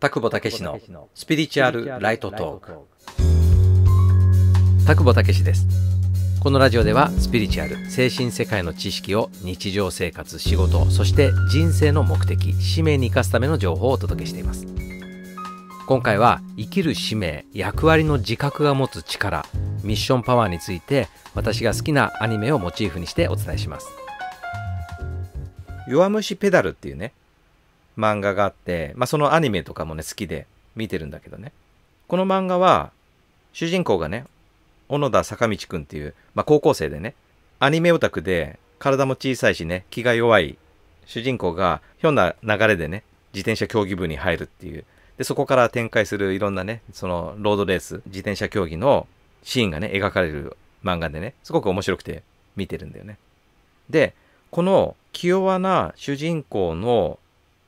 田久保武のスピリチュアルライトトーク田久保武ですこのラジオではスピリチュアル精神世界の知識を日常生活仕事そして人生の目的使命に生かすための情報をお届けしています今回は生きる使命役割の自覚が持つ力ミッションパワーについて私が好きなアニメをモチーフにしてお伝えします「弱虫ペダル」っていうね漫画があって、まあ、そのアニメとかもね、好きで見てるんだけどね。この漫画は、主人公がね、小野田坂道くんっていう、まあ、高校生でね、アニメオタクで、体も小さいしね、気が弱い主人公が、ひょんな流れでね、自転車競技部に入るっていう。で、そこから展開するいろんなね、その、ロードレース、自転車競技のシーンがね、描かれる漫画でね、すごく面白くて見てるんだよね。で、この、気弱な主人公の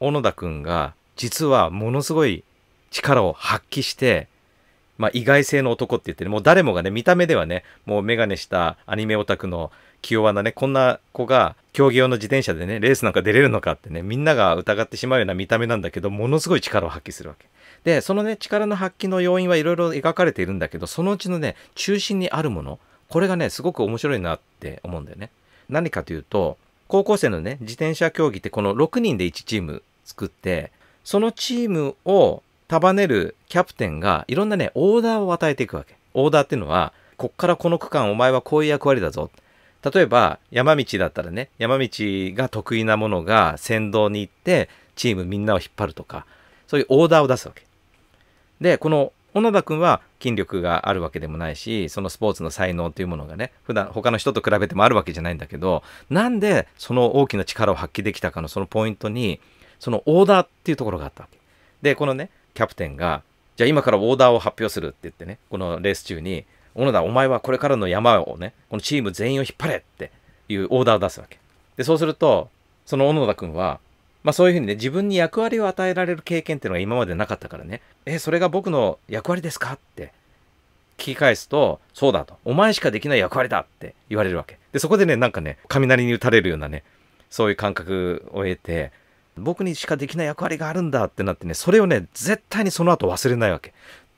小野田くんが実はものすごい力を発揮して、まあ、意外性の男って言ってね、もう誰もがね、見た目ではね、もうメガネしたアニメオタクの気弱なね、こんな子が競技用の自転車でね、レースなんか出れるのかってね、みんなが疑ってしまうような見た目なんだけど、ものすごい力を発揮するわけ。で、そのね、力の発揮の要因はいろいろ描かれているんだけど、そのうちのね、中心にあるもの、これがね、すごく面白いなって思うんだよね。何かというと、高校生のね、自転車競技ってこの6人で1チーム作って、そのチームを束ねるキャプテンがいろんなね、オーダーを与えていくわけ。オーダーっていうのは、こっからこの区間お前はこういう役割だぞ。例えば山道だったらね、山道が得意なものが先導に行ってチームみんなを引っ張るとか、そういうオーダーを出すわけ。で、この小野田君は筋力があるわけでもないし、そのスポーツの才能というものがね、普段他の人と比べてもあるわけじゃないんだけど、なんでその大きな力を発揮できたかのそのポイントに、そのオーダーっていうところがあったわけ。で、このね、キャプテンが、じゃあ今からオーダーを発表するって言ってね、このレース中に、小野田、お前はこれからの山をね、このチーム全員を引っ張れっていうオーダーを出すわけ。で、そうすると、その小野田君は、まあそういうふうにね、自分に役割を与えられる経験っていうのが今までなかったからね、え、それが僕の役割ですかって聞き返すと、そうだと、お前しかできない役割だって言われるわけ。で、そこでね、なんかね、雷に打たれるようなね、そういう感覚を得て、僕にしかできない役割があるんだってなってね、それをね、絶対にその後忘れないわけ。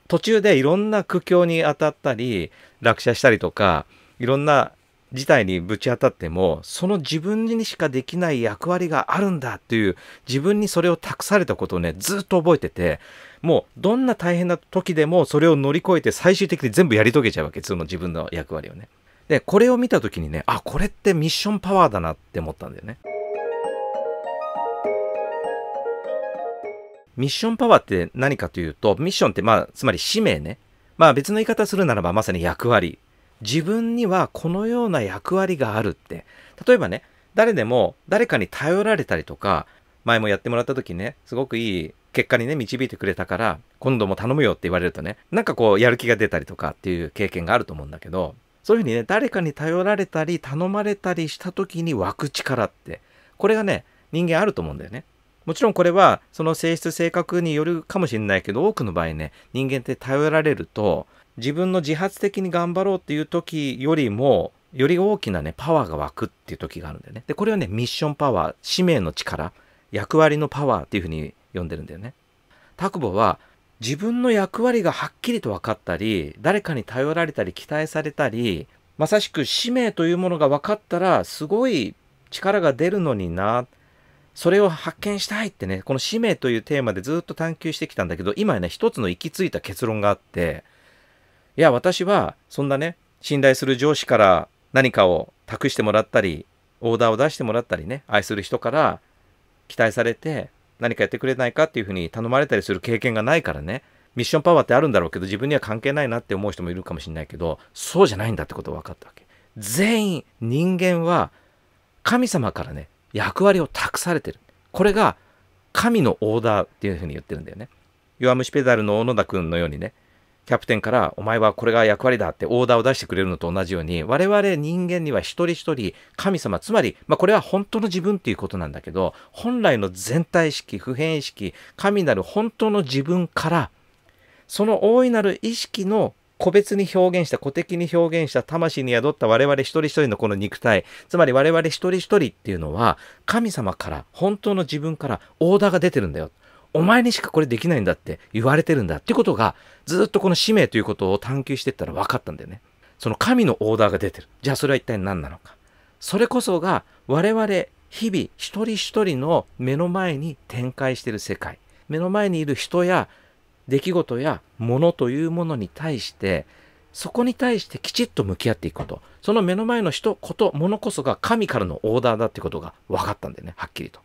途中でいろんな苦境に当たったり、落車したりとか、いろんな事態にぶち当たっても、その自分にしかできない役割があるんだっていう、自分にそれを託されたことをね、ずっと覚えてて、もうどんな大変な時でもそれを乗り越えて最終的に全部やり遂げちゃうわけ、その自分の役割をね。で、これを見た時にね、あ、これってミッションパワーだなって思ったんだよね。ミッションパワーって何かというと、ミッションってまあ、つまり使命ね。まあ別の言い方するならばまさに役割。自分にはこのような役割があるって。例えばね、誰でも誰かに頼られたりとか、前もやってもらった時ね、すごくいい結果にね、導いてくれたから、今度も頼むよって言われるとね、なんかこう、やる気が出たりとかっていう経験があると思うんだけど、そういうふうにね、誰かに頼られたり、頼まれたりした時に湧く力って、これがね、人間あると思うんだよね。もちろんこれはその性質性格によるかもしれないけど多くの場合ね人間って頼られると自分の自発的に頑張ろうっていう時よりもより大きなねパワーが湧くっていう時があるんだよね。でこれをねミッションパワー使命の力役割のパワーっていうふうに呼んでるんだよね。タクボは自分の役割がはっきりと分かったり誰かに頼られたり期待されたりまさしく使命というものが分かったらすごい力が出るのになそれを発見したいってね、この使命というテーマでずっと探求してきたんだけど、今ね、一つの行き着いた結論があって、いや、私は、そんなね、信頼する上司から何かを託してもらったり、オーダーを出してもらったりね、愛する人から期待されて、何かやってくれないかっていうふうに頼まれたりする経験がないからね、ミッションパワーってあるんだろうけど、自分には関係ないなって思う人もいるかもしれないけど、そうじゃないんだってことが分かったわけ。全員、人間は、神様からね、役割を託されてる。これが神のオーダーっていうふうに言ってるんだよね。弱虫ペダルの小野田君のようにね、キャプテンからお前はこれが役割だってオーダーを出してくれるのと同じように、我々人間には一人一人神様、つまり、まあ、これは本当の自分っていうことなんだけど、本来の全体意識、普遍意識、神なる本当の自分から、その大いなる意識の個別に表現した、個的に表現した魂に宿った我々一人一人のこの肉体、つまり我々一人一人っていうのは、神様から、本当の自分からオーダーが出てるんだよ。お前にしかこれできないんだって言われてるんだってことが、ずっとこの使命ということを探求してったら分かったんだよね。その神のオーダーが出てる。じゃあそれは一体何なのか。それこそが我々日々一人一人の目の前に展開してる世界。目の前にいる人や出来事やものというものに対して、そこに対してきちっと向き合っていくこと。その目の前の人、こと、ものこそが神からのオーダーだってことが分かったんだよね、はっきりと。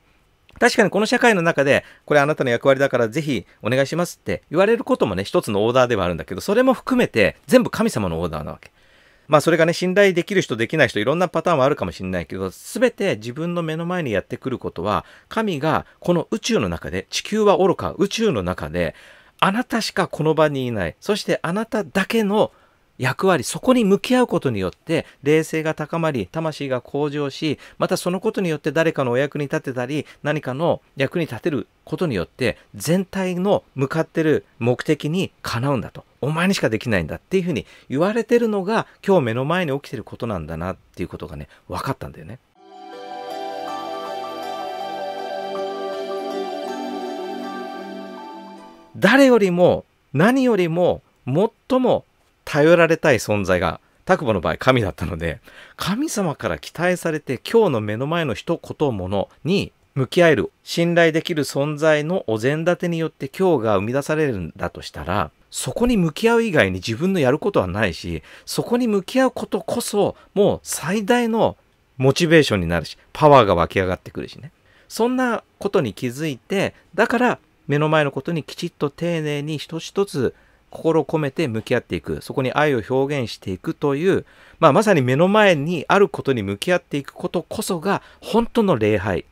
確かにこの社会の中で、これあなたの役割だからぜひお願いしますって言われることもね、一つのオーダーではあるんだけど、それも含めて全部神様のオーダーなわけ。まあそれがね、信頼できる人、できない人、いろんなパターンはあるかもしれないけど、すべて自分の目の前にやってくることは、神がこの宇宙の中で、地球は愚か、宇宙の中で、あなたしかこの場にいない。そしてあなただけの役割、そこに向き合うことによって、冷静が高まり、魂が向上し、またそのことによって誰かのお役に立てたり、何かの役に立てることによって、全体の向かってる目的にかなうんだと。お前にしかできないんだっていうふうに言われてるのが、今日目の前に起きてることなんだなっていうことがね、分かったんだよね。誰よりも何よりも最も頼られたい存在がクボの場合神だったので神様から期待されて今日の目の前の一言ものに向き合える信頼できる存在のお膳立てによって今日が生み出されるんだとしたらそこに向き合う以外に自分のやることはないしそこに向き合うことこそもう最大のモチベーションになるしパワーが湧き上がってくるしねそんなことに気づいてだから目の前のことにきちっと丁寧に一つ一つ心を込めて向き合っていくそこに愛を表現していくという、まあ、まさに目の前にあることに向き合っていくことこそが本当の礼拝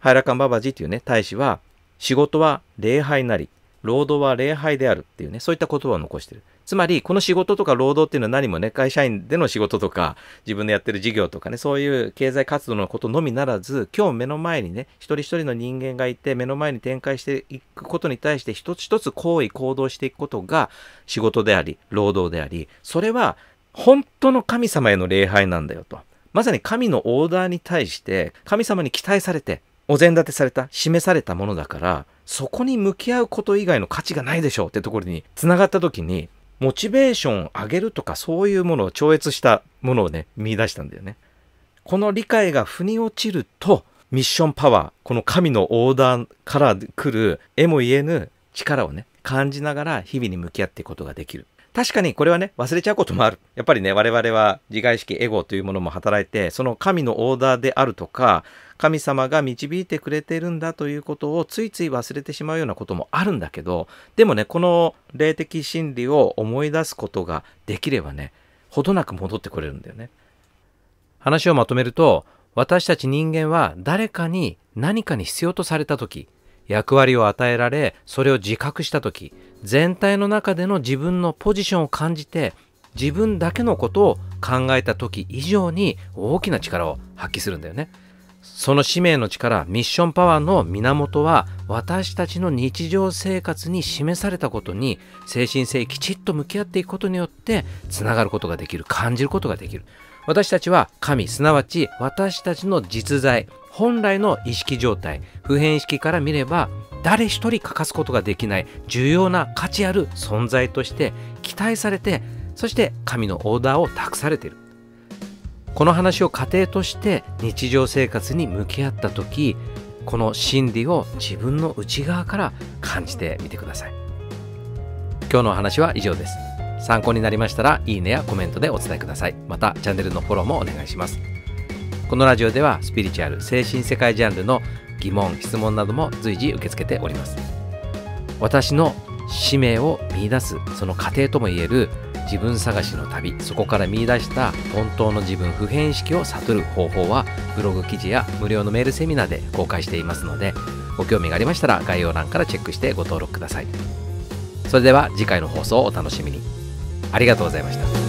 ハイラカンババジというね大使は仕事は礼拝なり労働は礼拝であるっていうねそういった言葉を残してるつまり、この仕事とか労働っていうのは何もね、会社員での仕事とか、自分でやってる事業とかね、そういう経済活動のことのみならず、今日目の前にね、一人一人の人間がいて、目の前に展開していくことに対して、一つ一つ行為、行動していくことが、仕事であり、労働であり、それは、本当の神様への礼拝なんだよと。まさに神のオーダーに対して、神様に期待されて、お膳立てされた、示されたものだから、そこに向き合うこと以外の価値がないでしょうってところに繋がった時に、モチベーションを上げるとかそういうものを超越したものをね、見出したんだよね。この理解が腑に落ちると、ミッションパワー、この神のオーダーから来る、絵も言えぬ力をね、感じながら日々に向き合っていくことができる。確かにこれはね、忘れちゃうこともある。やっぱりね、我々は自害意識、エゴというものも働いて、その神のオーダーであるとか、神様が導いてくれてるんだということをついつい忘れてしまうようなこともあるんだけど、でもね、この霊的真理を思い出すことができればね、ほどなく戻ってこれるんだよね。話をまとめると、私たち人間は誰かに何かに必要とされた時、役割を与えられそれを自覚した時全体の中での自分のポジションを感じて自分だけのことを考えた時以上に大きな力を発揮するんだよね。その使命の力ミッションパワーの源は私たちの日常生活に示されたことに精神性きちっと向き合っていくことによってつながることができる感じることができる私たちは神すなわち私たちの実在本来の意識状態普遍意識から見れば誰一人欠かすことができない重要な価値ある存在として期待されてそして神のオーダーを託されているこの話を家庭として日常生活に向き合った時この真理を自分の内側から感じてみてください今日のお話は以上です参考になりましたらいいねやコメントでお伝えくださいまたチャンネルのフォローもお願いしますこのラジオではスピリチュアル精神世界ジャンルの疑問質問なども随時受け付けております私の使命を見いだすその過程ともいえる自分探しの旅そこから見いだした本当の自分普遍意識を悟る方法はブログ記事や無料のメールセミナーで公開していますのでご興味がありましたら概要欄からチェックしてご登録くださいそれでは次回の放送をお楽しみにありがとうございました